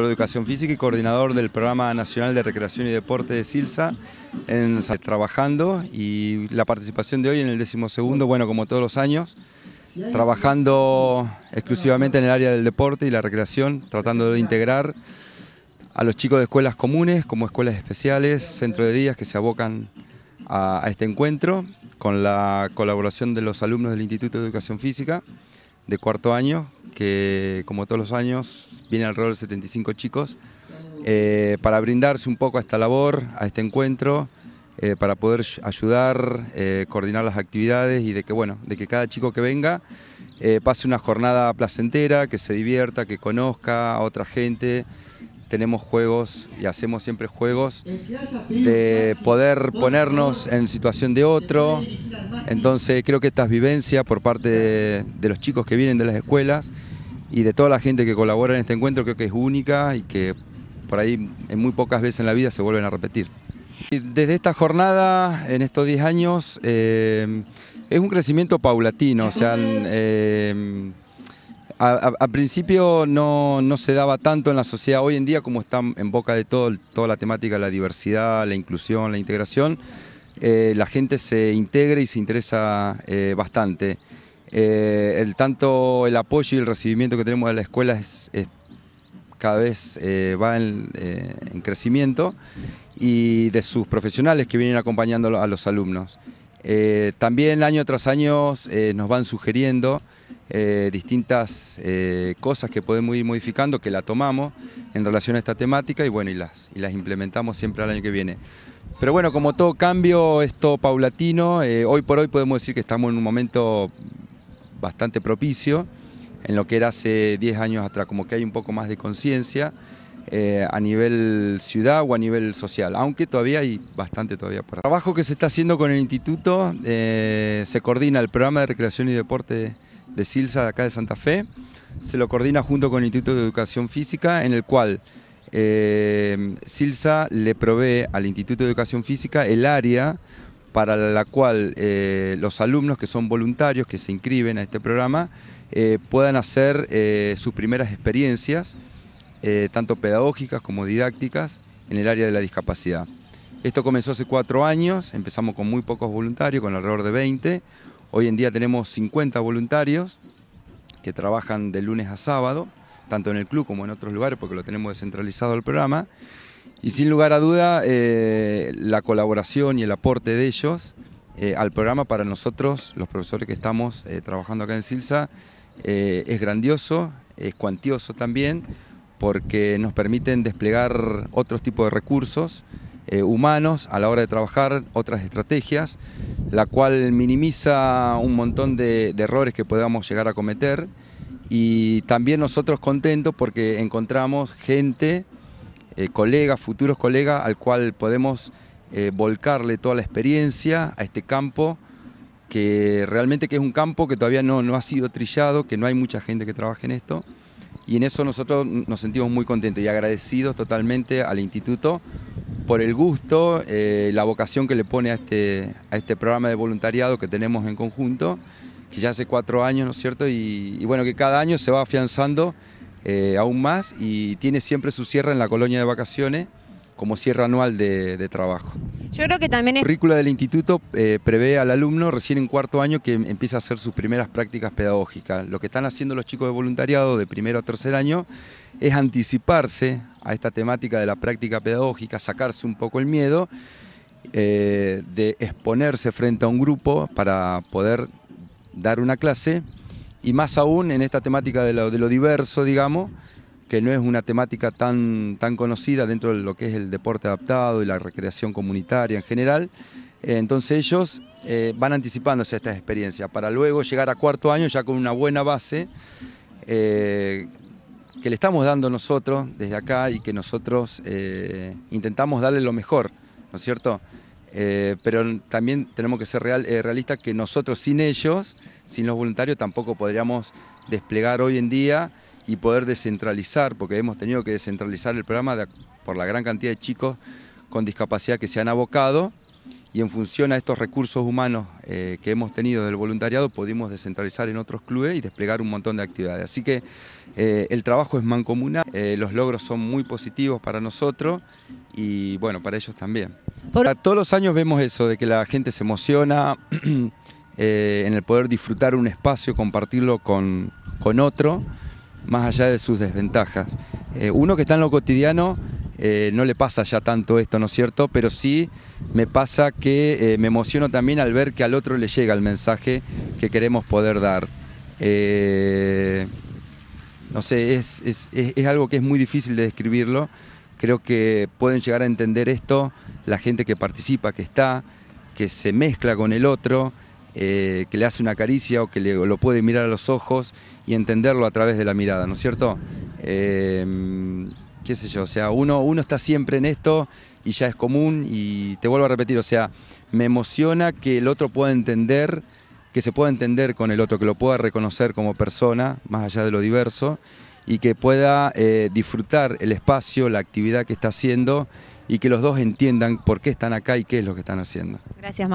educación física y coordinador del Programa Nacional de Recreación y Deporte de Silsa, en, trabajando y la participación de hoy en el décimo segundo, bueno, como todos los años, trabajando exclusivamente en el área del deporte y la recreación, tratando de integrar a los chicos de escuelas comunes, como escuelas especiales, centro de días que se abocan a este encuentro, con la colaboración de los alumnos del Instituto de Educación Física de cuarto año, que como todos los años viene alrededor de 75 chicos, eh, para brindarse un poco a esta labor, a este encuentro, eh, para poder ayudar, eh, coordinar las actividades y de que, bueno, de que cada chico que venga pase una jornada placentera, que se divierta, que conozca a otra gente, tenemos juegos y hacemos siempre juegos de poder ponernos en situación de otro. Entonces creo que estas vivencias por parte de, los chicos que vienen de las escuelas y de toda la gente que colabora en este encuentro creo que es única y que por ahí en muy pocas veces en la vida se vuelven a repetir. Desde esta jornada, en estos 10 años, eh, es un crecimiento paulatino, o sea, al principio no, no, se daba tanto en la sociedad, hoy en día como está en boca de todo, toda la temática, la diversidad, la inclusión, la integración, eh, la gente se integra y se interesa eh, bastante. Eh, el, apoyo y el recibimiento que tenemos de la escuela es, cada vez va en, crecimiento y de sus profesionales que vienen acompañando a los alumnos. también año tras año nos van sugiriendo eh, distintas eh, cosas que podemos ir modificando, que la tomamos en relación a esta temática y bueno, y las, y las implementamos siempre al año que viene. Pero bueno, como todo cambio, es todo paulatino, eh, hoy por hoy podemos decir que estamos en un momento bastante propicio, en lo que era hace 10 años atrás, como que hay un poco más de conciencia a nivel ciudad o a nivel social, aunque todavía hay bastante todavía por El trabajo que se está haciendo con el instituto se coordina el programa de recreación y deporte de Silsa, de acá de Santa Fe. Se lo coordina junto con el Instituto de Educación Física, en el cual eh, Silsa le provee al Instituto de Educación Física el área para la cual eh, los alumnos que son voluntarios, que se inscriben a este programa, eh, puedan hacer sus primeras experiencias, tanto pedagógicas como didácticas, en el área de la discapacidad. Esto comenzó hace cuatro años, empezamos con muy pocos voluntarios, con alrededor de 20. Hoy en día tenemos 50 voluntarios que trabajan de lunes a sábado, tanto en el club como en otros lugares, porque lo tenemos descentralizado el programa. Y sin lugar a duda, eh, la colaboración y el aporte de ellos eh, al programa para nosotros, los profesores que estamos eh, trabajando acá en Silsa, es grandioso, es cuantioso también, porque nos permiten desplegar otros tipos de recursos humanos a la hora de trabajar, otras estrategias la cual minimiza un montón de, errores que podamos llegar a cometer y también nosotros contentos porque encontramos gente, eh, colegas, futuros colegas, al cual podemos eh, volcarle toda la experiencia a este campo, que realmente que es un campo que todavía no, no ha sido trillado, que no hay mucha gente que trabaje en esto, y en eso nosotros nos sentimos muy contentos y agradecidos totalmente al instituto por el gusto, eh, la vocación que le pone a este, a este programa de voluntariado que tenemos en conjunto, que ya hace cuatro años, ¿no es cierto? Y, bueno, que cada año se va afianzando eh, aún más y tiene siempre su cierre en la colonia de vacaciones como sierra anual de, trabajo. Yo creo que también... Es... La currícula del instituto eh, prevé al alumno recién en cuarto año que empieza a hacer sus primeras prácticas pedagógicas. Lo que están haciendo los chicos de voluntariado de primero a tercer año es anticiparse a esta temática de la práctica pedagógica, sacarse un poco el miedo, eh, de exponerse frente a un grupo para poder dar una clase, y más aún en esta temática de lo, diverso, digamos, que no es una temática tan, tan conocida dentro de lo que es el deporte adaptado y la recreación comunitaria en general. Eh, entonces ellos eh, van anticipándose a estas experiencias para luego llegar a cuarto año ya con una buena base que le estamos dando nosotros desde acá y que nosotros eh, intentamos darle lo mejor, ¿no es cierto? Eh, pero también tenemos que ser eh, realistas que nosotros sin ellos, sin los voluntarios, tampoco podríamos desplegar hoy en día y poder descentralizar, porque hemos tenido que descentralizar el programa por la gran cantidad de chicos con discapacidad que se han abocado y en función a estos recursos humanos eh, que hemos tenido del voluntariado pudimos descentralizar en otros clubes y desplegar un montón de actividades. Así que eh, el trabajo es mancomunal, eh, los logros son muy positivos para nosotros y bueno, para ellos también. Todos los años vemos eso, de que la gente se emociona en el poder disfrutar un espacio, compartirlo con, con otro, más allá de sus desventajas. uno que está en lo cotidiano eh, no le pasa ya tanto esto, ¿no es cierto? Pero sí me pasa que eh, me emociono también al ver que al otro le llega el mensaje que queremos poder dar. Eh, no sé, es, algo que es muy difícil de describirlo. Creo que pueden llegar a entender esto la gente que participa, que está, que se mezcla con el otro. que le hace una caricia o que lo puede mirar a los ojos y entenderlo a través de la mirada, ¿no es cierto? qué sé yo, o sea, uno, uno está siempre en esto y ya es común y te vuelvo a repetir, o sea, me emociona que el otro pueda entender, que se pueda entender con el otro, que lo pueda reconocer como persona, más allá de lo diverso, y que pueda eh, disfrutar el espacio, la actividad que está haciendo y que los dos entiendan por qué están acá y qué es lo que están haciendo. Gracias.